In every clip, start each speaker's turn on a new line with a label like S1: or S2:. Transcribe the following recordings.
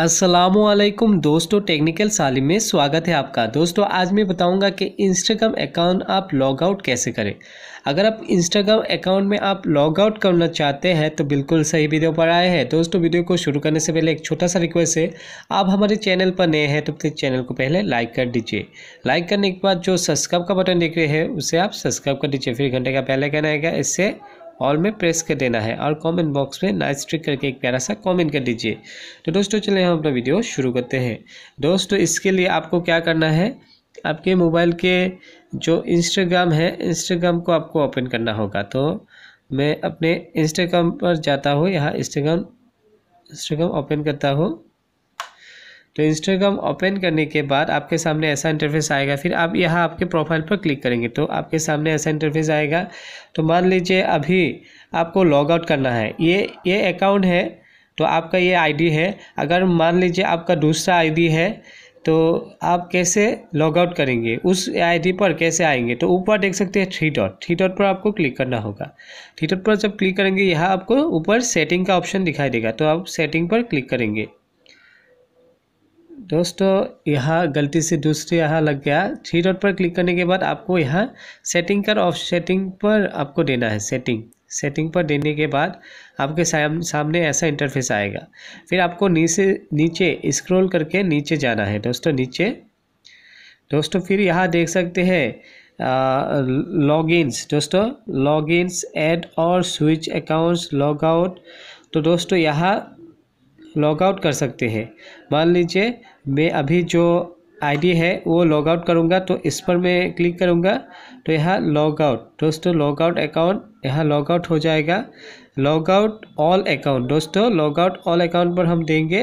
S1: असलम दोस्तों टेक्निकल सालिम में स्वागत है आपका दोस्तों आज मैं बताऊंगा कि इंस्टाग्राम अकाउंट आप लॉग आउट कैसे करें अगर आप इंस्टाग्राम अकाउंट में आप लॉग आउट करना चाहते हैं तो बिल्कुल सही वीडियो पर आए हैं दोस्तों वीडियो को शुरू करने से पहले एक छोटा सा रिक्वेस्ट है आप हमारे चैनल पर नए हैं तो प्लीज़ चैनल को पहले लाइक कर दीजिए लाइक करने के बाद जो सब्सक्राइब का बटन देख रहे हैं उसे आप सब्सक्राइब कर दीजिए फिर घंटे का पहले कहना आएगा इससे ऑल में प्रेस कर देना है और कमेंट बॉक्स में नाइस ट्रिक करके एक प्यारा सा कमेंट कर दीजिए तो दोस्तों चलिए हम अपना वीडियो शुरू करते हैं दोस्तों इसके लिए आपको क्या करना है आपके मोबाइल के जो इंस्टाग्राम है इंस्टाग्राम को आपको ओपन करना होगा तो मैं अपने इंस्टाग्राम पर जाता हूँ यहाँ इंस्टाग्राम इंस्टाग्राम ओपन करता हूँ तो इंस्टाग्राम ओपन करने के बाद आपके सामने ऐसा इंटरफेस आएगा फिर आप यहाँ आपके प्रोफाइल पर क्लिक करेंगे तो आपके सामने ऐसा इंटरफेस आएगा तो मान लीजिए अभी आपको लॉग आउट करना है ये ये अकाउंट है तो आपका ये आईडी है अगर मान लीजिए आपका दूसरा आईडी है तो आप कैसे लॉग आउट करेंगे उस आईडी पर कैसे आएंगे तो ऊपर देख सकते हैं थ्री डॉट थ्री डॉट पर आपको क्लिक करना होगा थ्री डॉट पर जब क्लिक करेंगे यहाँ आपको ऊपर सेटिंग का ऑप्शन दिखाई देगा तो आप सेटिंग पर क्लिक करेंगे दोस्तों यहाँ गलती से दूसरे यहाँ लग गया थ्री डॉट पर क्लिक करने के बाद आपको यहाँ सेटिंग कर ऑफ सेटिंग पर आपको देना है सेटिंग सेटिंग पर देने के बाद आपके साम, सामने ऐसा इंटरफेस आएगा फिर आपको नीचे नीचे स्क्रॉल करके नीचे जाना है दोस्तों नीचे दोस्तों फिर यहाँ देख सकते हैं लॉगिन्स दोस्तों लॉगिन्स एड और स्विच अकाउंट्स लॉग आउट तो दोस्तों यहाँ लॉगआउट कर सकते हैं मान लीजिए मैं अभी जो आईडी है वो लॉगआउट करूँगा तो इस पर मैं क्लिक करूँगा तो यहाँ लॉगआउट दोस्तों लॉगआउट अकाउंट यहाँ लॉगआउट हो जाएगा लॉगआउट ऑल अकाउंट दोस्तों लॉगआउट ऑल अकाउंट पर हम देंगे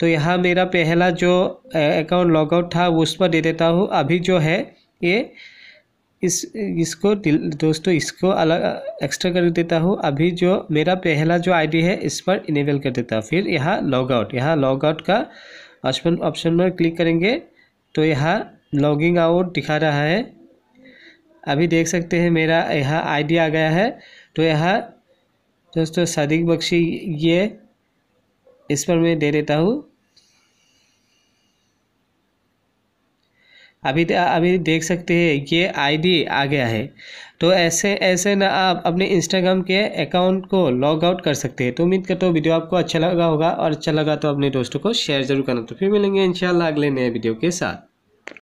S1: तो यहाँ मेरा पहला जो अकाउंट लॉगआउट था उस पर दे देता हूँ अभी जो है ये इस इसको दोस्तों इसको अलग एक्स्ट्रा कर देता हूँ अभी जो मेरा पहला जो आईडी है इस पर इनेबल कर देता हूँ फिर यहाँ लॉग आउट यहाँ लॉग आउट का ऑप्शन ऑप्शन पर क्लिक करेंगे तो यहाँ लॉगिंग आउट दिखा रहा है अभी देख सकते हैं मेरा यहाँ आईडी आ गया है तो यहाँ दोस्तों सदीक बख्शी ये इस पर मैं दे देता हूँ अभी अभी देख सकते हैं ये आईडी आ गया है तो ऐसे ऐसे ना आप अपने इंस्टाग्राम के अकाउंट को लॉग आउट कर सकते हैं तो उम्मीद करता हूँ वीडियो आपको अच्छा लगा होगा और अच्छा लगा तो अपने दोस्तों को शेयर जरूर करना तो फिर मिलेंगे इंशाल्लाह अगले नए वीडियो के साथ